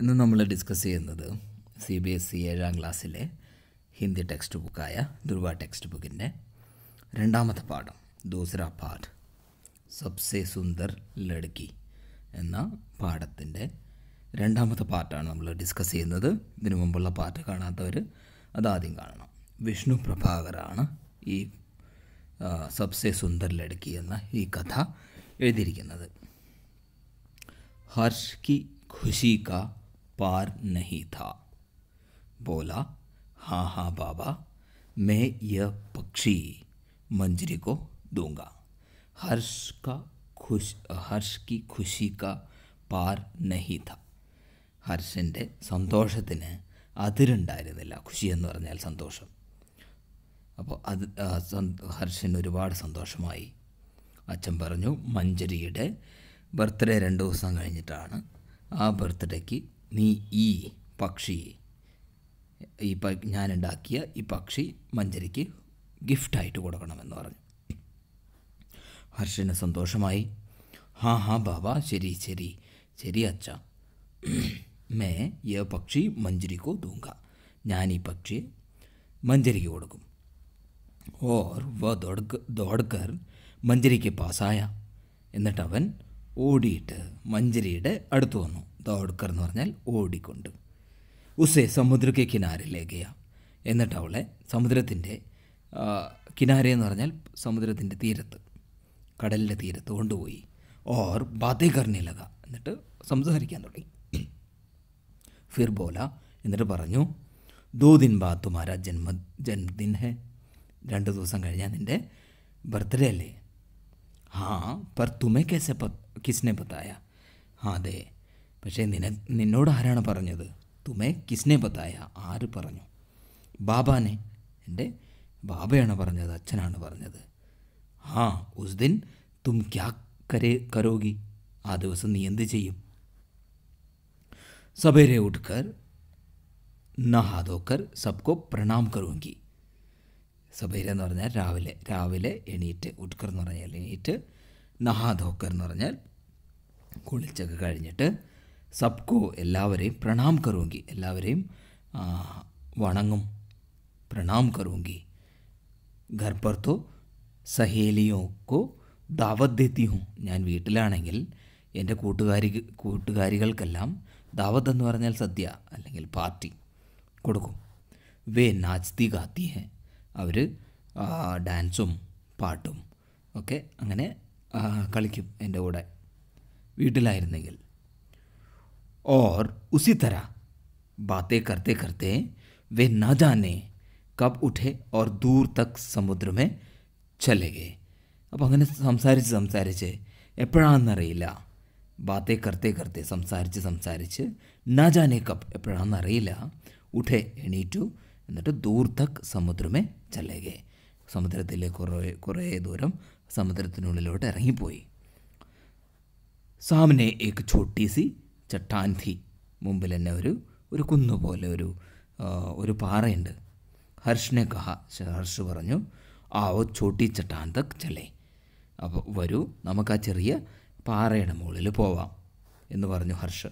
ഇന്ന് നമ്മൾ ഡിസ്കസ് ചെയ്യുന്നത് സി ബി എസ് ഇ ഏഴാം ക്ലാസ്സിലെ ഹിന്ദി ടെക്സ്റ്റ് ബുക്കായ ദുർവ ടെക്സ്റ്റ് ബുക്കിൻ്റെ രണ്ടാമത്തെ പാഠം ദൂസര പാഠ് സബ്സെ സുന്ദർ ലഡ്കി എന്ന പാഠത്തിൻ്റെ രണ്ടാമത്തെ പാർട്ടാണ് നമ്മൾ ഡിസ്കസ് ചെയ്യുന്നത് ഇതിന് മുമ്പുള്ള പാർട്ട് കാണാത്തവർ അതാദ്യം കാണണം വിഷ്ണു പ്രഭാകറാണ് ഈ സബ്സെ സുന്ദർ ലഡ്കി എന്ന ഈ കഥ എഴുതിയിരിക്കുന്നത് ഹർഷ് കി ഖുഷി കാ पार नहीं था बोला हाँ हाँ बाबा मैं यह पक्षी मंजरी को दूंगा हर्ष का खुश हर्ष की खुशी का പാർ നഹിത ഹർഷൻ്റെ സന്തോഷത്തിന് അതിരുണ്ടായിരുന്നില്ല ഖുഷി എന്ന് പറഞ്ഞാൽ സന്തോഷം അപ്പോൾ അത് ഹർഷന് ഒരുപാട് സന്തോഷമായി അച്ഛൻ പറഞ്ഞു മഞ്ജരിയുടെ ബർത്ത്ഡേ രണ്ട് ദിവസം കഴിഞ്ഞിട്ടാണ് ആ ബർത്ത്ഡേക്ക് നീ ഈ പക്ഷി ഈ പ ഞാനുണ്ടാക്കിയ ഈ പക്ഷി മഞ്ചരിക്ക് ഗിഫ്റ്റായിട്ട് കൊടുക്കണമെന്ന് പറഞ്ഞു ഹർഷന് സന്തോഷമായി ഹാ ഹാ ബാബ ശരി ശരി ശരി അച്ഛ മേ യ പക്ഷി മഞ്ചരിക്കോ തൂങ്ക ഞാൻ ഈ പക്ഷി മഞ്ചരിക്ക് കൊടുക്കും ഓർ വ ദോഡ്ക ദോഡ്കർ മഞ്ചരിക്ക് പാസ്സായ എന്നിട്ടവൻ ഓടിയിട്ട് മഞ്ചരിയുടെ അടുത്ത് വന്നു ദോഡ്കർ എന്ന് പറഞ്ഞാൽ ഓടിക്കൊണ്ട് ഉസേ സമുദ്രക്ക് കിനാരിലേ ഗയ എന്നിട്ട് അവളെ സമുദ്രത്തിൻ്റെ കിനാരെന്ന് എന്ന് പറഞ്ഞാൽ സമുദ്രത്തിൻ്റെ തീരത്ത് കടലിൻ്റെ തീരത്ത് കൊണ്ടുപോയി ഓർ ബാത്തേ കർണിലക എന്നിട്ട് സംസാരിക്കാൻ തുടങ്ങി ഫിർ ബോല എന്നിട്ട് പറഞ്ഞു ദോ ദിൻ ബാദ് ജന്മ ജന്മദിൻ ഹെ രണ്ട് ദിവസം കഴിഞ്ഞാൽ നിൻ്റെ ബർത്ത്ഡേ അല്ലേ हाँ पर तुम्हें कैसे प, किसने बताया हाँ दे पशे निन्नोड पर तुम्हें किसने बताया आर पर बाबा ने ए बाबा पर अच्छन पर हाँ उस दिन तुम क्या करे करोगी आ दिवस नी एं सवेरे उठकर नहा धोकर सबको प्रणाम करूंगी സബൈര എന്ന് പറഞ്ഞാൽ രാവിലെ രാവിലെ എണീറ്റ് ഉഡ്കർ എന്ന് പറഞ്ഞാൽ എണീറ്റ് നഹാധോക്കർ എന്ന് പറഞ്ഞാൽ കുളിച്ചൊക്കെ കഴിഞ്ഞിട്ട് സബ്കോ എല്ലാവരെയും പ്രണാം കറുവങ്കി എല്ലാവരെയും വണങ്ങും പ്രണാം കറുവങ്കി ഗർഭർത്തോ സഹേലിയോക്കോ ദാവത് ഞാൻ വീട്ടിലാണെങ്കിൽ എൻ്റെ കൂട്ടുകാരി കൂട്ടുകാരികൾക്കെല്ലാം ദാവത്ത് എന്ന് പറഞ്ഞാൽ സദ്യ അല്ലെങ്കിൽ പാർട്ടി കൊടുക്കും വേ നാച്തി ഗാത്തി ഹേ അവർ ഡാൻസും പാട്ടും ഒക്കെ അങ്ങനെ കളിക്കും എൻ്റെ കൂടെ വീട്ടിലായിരുന്നെങ്കിൽ ഓർ ഉസി തര ബാത്തേ കർത്തെ കർത്തെ വെ നജാനെ ജാനെ കബ് ഉഠേ ഓർ ദൂർ തക് സമുദ്രമേ ചലകെ അപ്പോൾ അങ്ങനെ സംസാരിച്ച് സംസാരിച്ച് എപ്പോഴാണെന്നറിയില്ല ബാത്തേ കർത്തേ കർത്തേ സംസാരിച്ച് സംസാരിച്ച് നജാനെ കപ്പ് എപ്പോഴാണെന്നറിയില്ല ഉഠേ എണീറ്റു എന്നിട്ട് ദൂർ തക് സമുദ്രമേ ചല്ലകെ സമുദ്രത്തിലെ കുറേ കുറേ ദൂരം സമുദ്രത്തിനുള്ളിലോട്ട് ഇറങ്ങിപ്പോയി സാമനെ ഏക്ക് ഛോട്ടി സി ചട്ടാൻ മുമ്പിൽ തന്നെ ഒരു ഒരു കുന്നുപോലെ ഒരു ഒരു പാറയുണ്ട് ഹർഷിനെ കഹ ഹർഷ് പറഞ്ഞു ആ ഓ ചോട്ടി ചട്ടാന്ത ചെല്ലേ അപ്പോൾ വരൂ നമുക്ക് ആ ചെറിയ പാറയുടെ മുകളിൽ പോവാം എന്ന് പറഞ്ഞു ഹർഷ്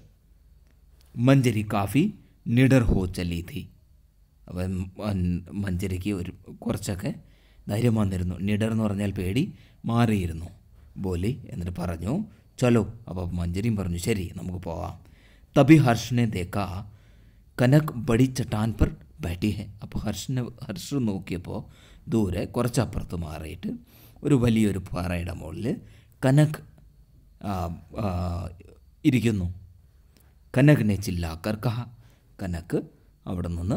മഞ്ചരി കാഫി നിഡർ ഹോ ചലി തീ അവൻ മഞ്ചരയ്ക്ക് ഒരു കുറച്ചൊക്കെ ധൈര്യം വന്നിരുന്നു നിഡർ എന്ന് പറഞ്ഞാൽ പേടി മാറിയിരുന്നു ബോലി എന്നിട്ട് പറഞ്ഞു ചലോ അപ്പോൾ മഞ്ചരിയും പറഞ്ഞു ശരി നമുക്ക് പോവാം തബി ഹർഷനെ തേക്ക കനക് ബടി ചട്ടാൻ പർ ബാറ്റി ഹെ അപ്പോൾ ഹർഷനെ ഹർഷ് നോക്കിയപ്പോൾ ദൂരെ കുറച്ചപ്പുറത്ത് മാറിയിട്ട് ഒരു വലിയൊരു പാറയുടെ മുകളിൽ കനക് ഇരിക്കുന്നു കനകിനെ ചില്ലാക്കർക്കഹ കനക്ക് കനക് അവിടെ നിന്ന്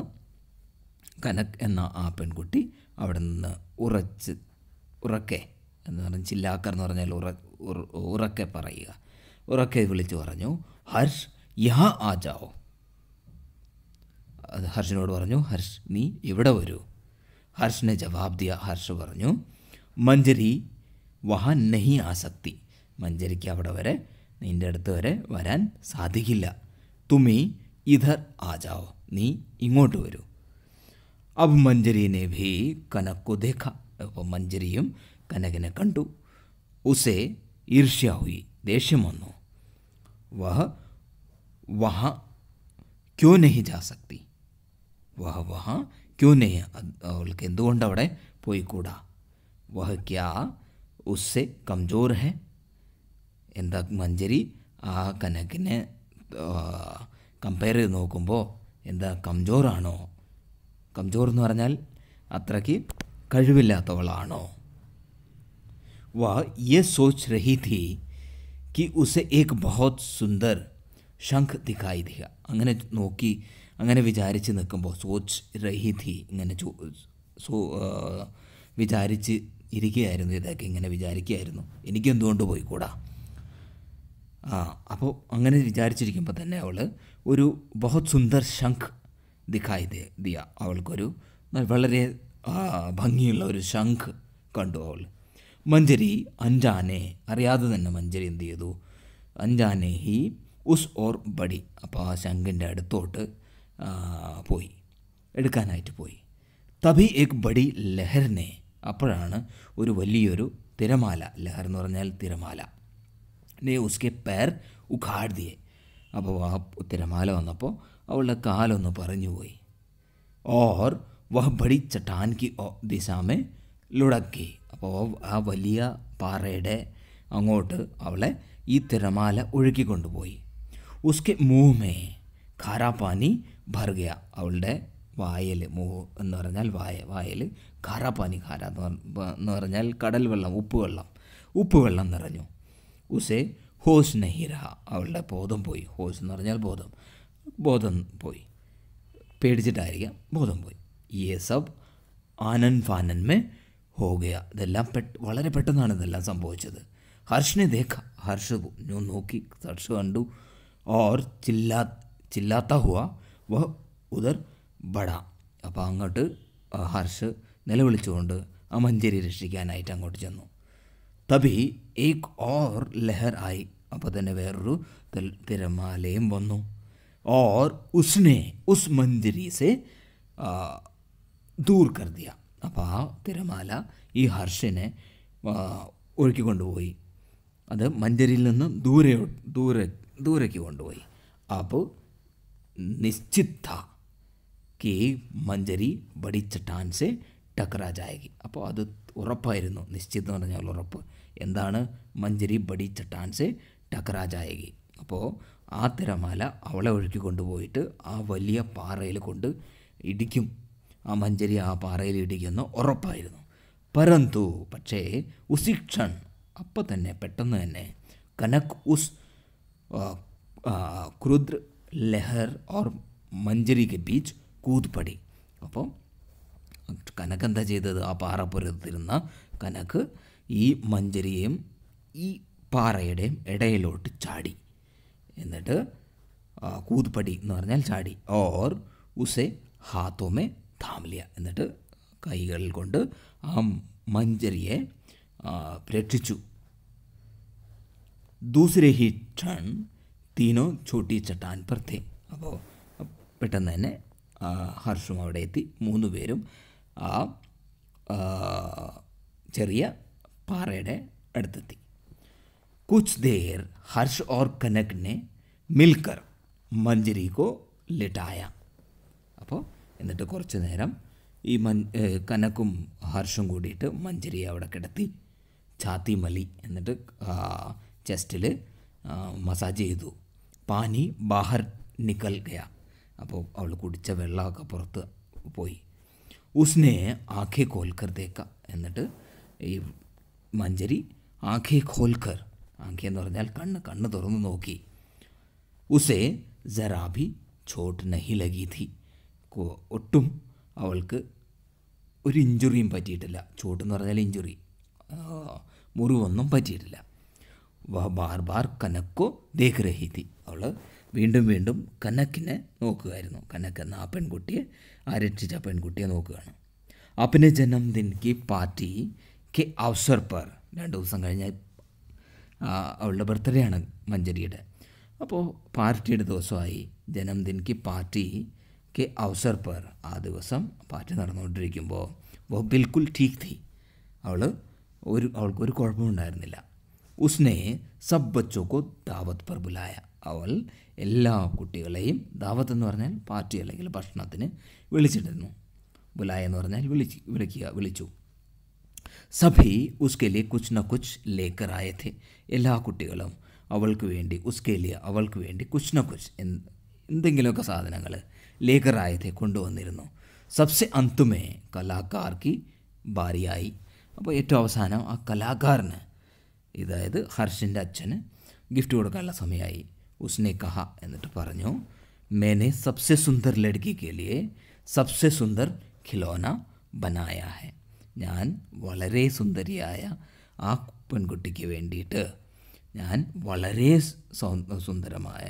കനക് എന്ന ആ പെൺകുട്ടി അവിടെ നിന്ന് ഉറച്ച് ഉറക്കെ എന്ന് പറഞ്ഞാൽ ചില്ലാക്കർ എന്ന് പറഞ്ഞാൽ ഉറ ഉറക്കെ പറയുക ഉറക്കെ വിളിച്ചു പറഞ്ഞു ഹർഷ് യഹ ആജാവോ അത് ഹർഷിനോട് പറഞ്ഞു ഹർഷ് നീ ഇവിടെ വരൂ ഹർഷിനെ ജവാബ് ദിയ ഹർഷ് പറഞ്ഞു മഞ്ജരി വഹ നഹി ആസക്തി മഞ്ജരിക്ക് അവിടെ വരെ നിൻ്റെ അടുത്ത് വരെ വരാൻ സാധിക്കില്ല തുമി ഇധർ ആജാവോ നീ ഇങ്ങോട്ട് വരൂ अब मंजरी ने भी कनक को देखा वो मंजरी कनक ने कंटु उसे ईर्ष्या हुई देश मनो वह वहाँ क्यों नहीं जा सकती वह वहाँ क्यों नहीं केंदुंडवड़े पोई कूड़ा वह क्या उससे कमजोर है इंद मंजरी आ कनक ने कंपेर नोकब कमजोर आनो കംജോർ എന്ന് പറഞ്ഞാൽ അത്രയ്ക്ക് കഴിവില്ലാത്തവളാണോ വ യെ സോച്ച് രഹി തീ കി ഉസ് ഏക് ബഹോത് സുന്ദർ ശംഖ് ദിക്കായി ദിയ അങ്ങനെ നോക്കി അങ്ങനെ വിചാരിച്ച് നിൽക്കുമ്പോൾ സോച്ച് രഹി തീ ഇങ്ങനെ സോ വിചാരിച്ച് ഇരിക്കുകയായിരുന്നു ഇതൊക്കെ ഇങ്ങനെ വിചാരിക്കുകയായിരുന്നു എനിക്കെന്തുകൊണ്ട് പോയിക്കൂടാ ആ അപ്പോൾ അങ്ങനെ വിചാരിച്ചിരിക്കുമ്പോൾ തന്നെ അവൾ ഒരു ബഹുത് സുന്ദർ ശംഖ് ദിഖായി ദിയ അവൾക്കൊരു വളരെ ഭംഗിയുള്ള ഒരു ശംഖ് കണ്ടു അവൾ മഞ്ജരി അഞ്ചാനെ അറിയാതെ തന്നെ മഞ്ജരി എന്ത് ചെയ്തു അഞ്ചാനെ ഹി ഉസ് ഓർ ബടി അപ്പോൾ ആ ശംഖിൻ്റെ അടുത്തോട്ട് പോയി എടുക്കാനായിട്ട് പോയി തഭി എക് ബടി ലഹറിനെ അപ്പോഴാണ് ഒരു വലിയൊരു തിരമാല ലഹർ എന്ന് പറഞ്ഞാൽ തിരമാല നെ ഉസ്കെ പേർ ഉഖാഡ് അപ്പോൾ ആ തിരമാല വന്നപ്പോൾ അവളുടെ കാലൊന്ന് പറഞ്ഞു പോയി ഓർ വഹ് കി ഓ ദിശാമെ ലുടക്കി അപ്പോൾ ആ വലിയ പാറയുടെ അങ്ങോട്ട് അവളെ ഈ തിരമാല ഒഴുക്കിക്കൊണ്ടുപോയി ഉസ്കെ മൂമേ ഖാരാപ്പാനി ഭർഗയ അവളുടെ വായൽ മൂ എന്ന് പറഞ്ഞാൽ വായ വായൽ ഖാരാപ്പാനി ഖാര എന്ന് പറഞ്ഞാൽ കടൽ വെള്ളം ഉപ്പ് വെള്ളം ഉപ്പ് വെള്ളം നിറഞ്ഞു ഉസേ ഹോസ് നഹിര അവളുടെ ബോധം പോയി ഹോസ് എന്ന് പറഞ്ഞാൽ ബോധം ബോധം പോയി പേടിച്ചിട്ടായിരിക്കാം ബോധം പോയി യേ സബ് ആനൻ ഫാനൻ മേ ഹോഗയ ഇതെല്ലാം പെട്ട് വളരെ പെട്ടെന്നാണ് ഇതെല്ലാം സംഭവിച്ചത് ഹർഷിനെ ദേഖ ഹർഷ് ഞാൻ നോക്കി ഹർഷ് കണ്ടു ഓർ ചില്ലാ ചില്ലാത്ത ഹുവ വ ഉദർ ബട അപ്പോൾ അങ്ങോട്ട് ഹർഷ് നിലവിളിച്ചുകൊണ്ട് ആ മഞ്ചേരി രക്ഷിക്കാനായിട്ട് അങ്ങോട്ട് ചെന്നു തഭീ ഏക് ഓർ ലഹർ ആയി അപ്പോൾ തന്നെ വേറൊരു തിരമാലയും വന്നു ഓർ ഉസ്നെ ഉസ് മഞ്ജരീസെ ദൂർ കർദിയ അപ്പോൾ ആ തിരമാല ഈ ഹർഷനെ ഒഴുക്കിക്കൊണ്ടുപോയി അത് മഞ്ചരിയിൽ നിന്ന് ദൂരെ ദൂരെ ദൂരേക്ക് കൊണ്ടുപോയി അപ്പോൾ നിശ്ചിത്ത था कि മഞ്ചരി ബഡി ചട്ടാൻ സെ അപ്പോൾ അത് ഉറപ്പായിരുന്നു നിശ്ചിതം എന്ന് പറഞ്ഞാൽ ഉറപ്പ് എന്താണ് മഞ്ചരി ബഡി ചട്ടാൻസ് ടക്കറാ ജായകി അപ്പോൾ ആ തിരമാല അവളെ ഒഴുക്കി കൊണ്ടുപോയിട്ട് ആ വലിയ പാറയിൽ കൊണ്ട് ഇടിക്കും ആ മഞ്ചരി ആ പാറയിൽ ഇടിക്കുമെന്ന് ഉറപ്പായിരുന്നു പരന്തു പക്ഷേ ഉസിക്ഷൺ അപ്പം തന്നെ പെട്ടെന്ന് തന്നെ കനക് ഉസ് ക്രുദ്ര ലഹർ ഓർ മഞ്ചരി കെ ബീച്ച് കൂത്തുപടി അപ്പോൾ കനക്ക് എന്താ ചെയ്തത് ആ പാറ പുരത്തിരുന്ന കനക്ക് ഈ മഞ്ചരിയും ഈ പാറയുടെയും ഇടയിലോട്ട് ചാടി എന്നിട്ട് കൂതുപടി എന്ന് പറഞ്ഞാൽ ചാടി ഓർ ഉസെ ഹാത്തോമെ താമലിയ എന്നിട്ട് കൈകളിൽ കൊണ്ട് ആ മഞ്ചരിയെ രക്ഷിച്ചു ദൂസരെ ഹി ടൺ തീനോ ചോട്ടി ചട്ടാൻ പ്രത്യേ അപ്പോൾ പെട്ടെന്ന് തന്നെ ഹർഷം അവിടെ എത്തി മൂന്ന് പേരും ആ ചെറിയ പാറയുടെ അടുത്തെത്തി കുച്ച് ദേർ ഹർഷ് ഓർ കനക്കിനെ മിൽക്കർ മഞ്ജരിക്കോ ലിട്ടായ അപ്പോൾ എന്നിട്ട് കുറച്ച് നേരം ഈ മൻ കനക്കും ഹർഷും കൂടിയിട്ട് മഞ്ജരി അവിടെ കിടത്തി ഛാത്തി മലി എന്നിട്ട് ചെസ്റ്റിൽ മസാജ് ചെയ്തു പാനി ബാഹർ നിക്കൽ ഗയ അപ്പോൾ അവൾ കുടിച്ച വെള്ളമൊക്കെ പുറത്ത് പോയി ഉസ്നെ ആഖെ കോൽക്കർ തേക്ക എന്നിട്ട് ഈ മഞ്ചരി ആഖേ ഖോൽക്കർ ആഖേ എന്ന് പറഞ്ഞാൽ കണ്ണ് കണ്ണ് തുറന്നു നോക്കി ഉസേ ജറാബി ചോട്ട് നഹി ലഗീതി ഒട്ടും അവൾക്ക് ഒരു ഇഞ്ചുറിയും പറ്റിയിട്ടില്ല ചോട്ടെന്ന് പറഞ്ഞാൽ ഇഞ്ചുറി മുറിവൊന്നും പറ്റിയിട്ടില്ല വ ബാർ ബാർ കനക്കോ ദേഹ്രഹീതി അവൾ വീണ്ടും വീണ്ടും കനക്കിനെ നോക്കുകയായിരുന്നു കനക്ക് എന്ന ആ പെൺകുട്ടിയെ ആ രക്ഷിച്ച പെൺകുട്ടിയെ നോക്കുകയാണ് അപ്പനെ ജനം ദിൻകി പാർട്ടി के अवसर पर രണ്ട് ദിവസം കഴിഞ്ഞാൽ അവളുടെ ബർത്ത്ഡേ ആണ് മഞ്ജരിയുടെ അപ്പോൾ പാർട്ടിയുടെ ദിവസമായി ജനംദിൻക്ക് പാർട്ടി കെ അവസർപ്പർ ആ ദിവസം പാർട്ടി നടന്നുകൊണ്ടിരിക്കുമ്പോൾ വോ ബിൽക്കുൽ ഠീക്ക് തി അവൾ ഒരു അവൾക്കൊരു കുഴപ്പമുണ്ടായിരുന്നില്ല ഉസ്നെ സബ് ബച്ചോക്കോ ദാവത് പ്രബുലായ അവൾ എല്ലാ കുട്ടികളെയും ദാവത്ത് എന്ന് പറഞ്ഞാൽ പാർട്ടി അല്ലെങ്കിൽ ഭക്ഷണത്തിന് വിളിച്ചിട്ടിരുന്നു ബുലായ എന്ന് പറഞ്ഞാൽ വിളിച്ച് വിളിക്കുക വിളിച്ചു സഭി ഉസ്കെലി കുച്ച് ന കുച്ച് ലേക്കർ ആയ തെ എല്ലാ കുട്ടികളും അവൾക്ക് വേണ്ടി ഉസ്കേലി അവൾക്ക് വേണ്ടി കുച്ച് ന കുച്ച് എന്തെങ്കിലുമൊക്കെ സാധനങ്ങൾ ലേക്കർ ആയ തെ കൊണ്ടുവന്നിരുന്നു സബ്സെ അന്തുമേ കലാകാർക്ക് ഭാര്യയായി അപ്പോൾ ഏറ്റവും അവസാനം ആ കലാകാരന് അതായത് ഹർഷിൻ്റെ അച്ഛന് ഗിഫ്റ്റ് കൊടുക്കാനുള്ള സമയമായി ഉസ്നെ കഹ എന്നിട്ട് പറഞ്ഞു മേനെ സബ്സെ സുന്ദർ ലഡ്കി കെ ലിയെ സബ്സെ സുന്ദർ ഖിലോന ബനായ ഹെ ഞാൻ വളരെ സുന്ദരിയായ ആ പെൺകുട്ടിക്ക് വേണ്ടിയിട്ട് ഞാൻ വളരെ സുന്ദരമായ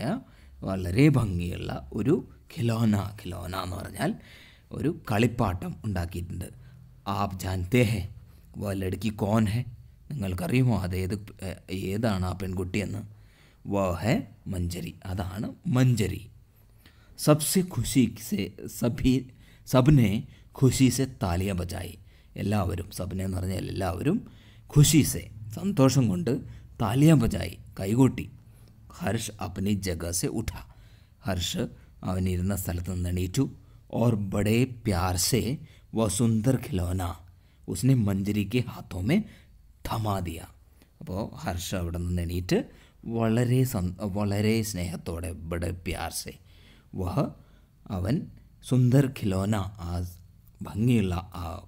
വളരെ ഭംഗിയുള്ള ഒരു ഖിലോന ഖിലോന എന്ന് പറഞ്ഞാൽ ഒരു കളിപ്പാട്ടം ഉണ്ടാക്കിയിട്ടുണ്ട് ആ ജാൻതേ ഹെ വലടുക്കി ലടുക്കി കോൻ ഹെ നിങ്ങൾക്കറിയുമോ അതേത് ഏതാണ് ആ പെൺകുട്ടിയെന്ന് എന്ന് വ ഹെ മഞ്ചരി അതാണ് മഞ്ചരി സബ്സെ ഖുഷി സെ സഭി സബ്നെ ഖുഷി സെ താലിയ ബജായി എല്ലാവരും സബന എന്ന് പറഞ്ഞാൽ എല്ലാവരും ഖുശിസെ സന്തോഷം കൊണ്ട് താലിയാൻ ബജായി കൈകൂട്ടി ഹർഷ് അപ്നി ജഗസെ ഉഠ ഹർഷ് അവനിരുന്ന സ്ഥലത്ത് നിന്ന് എണീറ്റു ഓർ ബഡേ പ്യാർസെ വസുന്ദർ ഖിലോന ഉസ്നെ മഞ്ജരിക്ക് ഹാത്തോമേ ധമാതിയ അപ്പോൾ ഹർഷ അവിടെ നിന്ന് എണീറ്റ് വളരെ വളരെ സ്നേഹത്തോടെ ബഡേ പ്യാർസെ വഹ അവൻ സുന്ദർ ഖിലോന ആ भंगी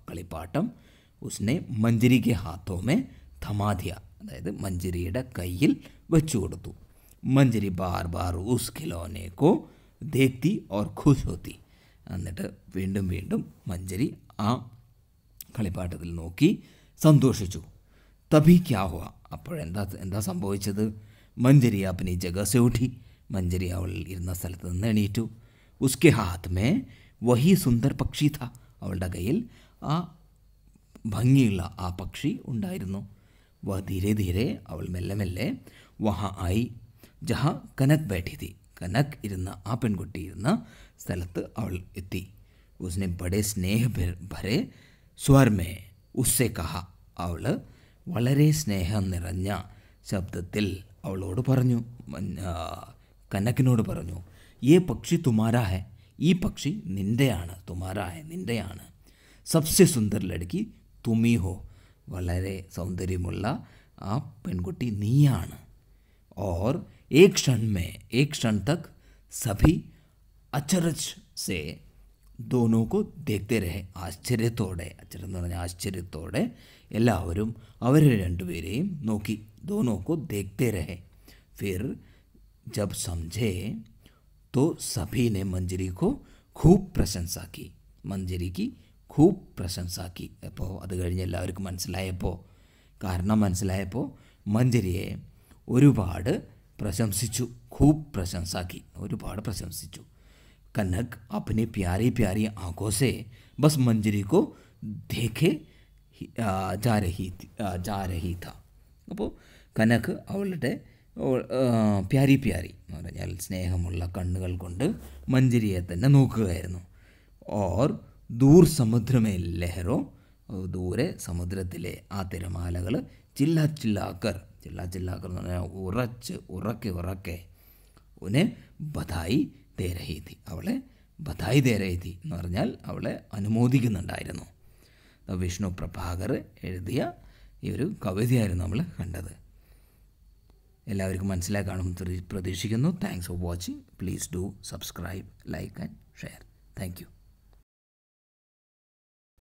कलिपाटम उसने मंजरी के हाथों में थमा दिया അതായത് മഞ്ചരിയുടെ കയ്യിൽ വെച്ചു കൊടുത്തു മഞ്ചരി ബാർ ബാർ ഉസ് ഖിലോനേക്കോ ദേത്തി ഓർ ഖുശ് ഹോത്തി എന്നിട്ട് വീണ്ടും വീണ്ടും മഞ്ചരി ആ കളിപ്പാട്ടത്തിൽ നോക്കി സന്തോഷിച്ചു തഭി ക്യാ ഹുവ അപ്പോഴെന്താ എന്താ സംഭവിച്ചത് മഞ്ചരി അപ്പനി ജഗസെ ഉഠി മഞ്ചരി അവൾ ഇരുന്ന സ്ഥലത്ത് നിന്ന് എണീറ്റു ഉസ്കെ ഹാത്ത് മേ വഹി സുന്ദർ പക്ഷി താ അവളുടെ കയ്യിൽ ആ ഭംഗിയുള്ള ആ പക്ഷി ഉണ്ടായിരുന്നു വ ധീരെ ധീരെ അവൾ മെല്ലെ മെല്ലെ വഹ ആയി ജഹ കനക് ബൈഠി തീ കനക് ഇരുന്ന ആ പെൺകുട്ടി ഇരുന്ന സ്ഥലത്ത് അവൾ എത്തി ഉസ്നെ ബഡേ സ്നേഹ ഭരെ സ്വർമേ ഉസ്സെ കഹ അവൾ വളരെ സ്നേഹം നിറഞ്ഞ ശബ്ദത്തിൽ അവളോട് പറഞ്ഞു കനക്കിനോട് പറഞ്ഞു ഏ പക്ഷി തുമാരാ ഹെ ഈ പക്ഷി നിൻ്റെയാണ് തുമാരായ നിൻ്റെയാണ് സബ്സെ സുന്ദർ ലടുക്കി തുമി ഹോ വളരെ സൗന്ദര്യമുള്ള ആ പെൺകുട്ടി നീയാണ് और एक क्षण में एक क्षण तक सभी अचरज से दोनों को देखते रहे ആശ്ചര്യത്തോടെ അച്ചരം എന്ന് പറഞ്ഞാൽ ആശ്ചര്യത്തോടെ എല്ലാവരും അവരെ രണ്ടുപേരെയും നോക്കി दोनों को देखते रहे फिर जब समझे तो सभी ने मंजरी को खूब प्रशंसा की मंजरी की खूब प्रशंसा की अब अद मनसो कम मनसो मंजरिये प्रशंसु खूब प्रशंसा की और प्रशंसु कनक अपने प्यारी प्यारी आंखों से बस मंजरी को देखे जा रही जा रही था अब कनक പ്യാരി പ്യാരി എന്ന് പറഞ്ഞാൽ സ്നേഹമുള്ള കണ്ണുകൾ കൊണ്ട് മഞ്ചരിയെ തന്നെ നോക്കുകയായിരുന്നു ഓർ ദൂർ സമുദ്രമേ ലഹറോ ദൂരെ സമുദ്രത്തിലെ ആ തിരമാലകൾ ചില്ലാ ചില്ലാക്കർ ചില്ലാ ചില്ലാക്കർ എന്ന് പറഞ്ഞാൽ ഉറച്ച് ഉറക്കെ ഉറക്കെ ഉനെ ബധായി തേരഹീതി അവളെ ബധായി തേരഹീതി എന്ന് പറഞ്ഞാൽ അവളെ അനുമോദിക്കുന്നുണ്ടായിരുന്നു വിഷ്ണു പ്രഭാകർ എഴുതിയ ഈ ഒരു കവിതയായിരുന്നു നമ്മൾ കണ്ടത് എല്ലാവർക്കും മനസ്സിലാക്കാണെന്ന് പ്രതീക്ഷിക്കുന്നു thanks for watching please do subscribe like and share thank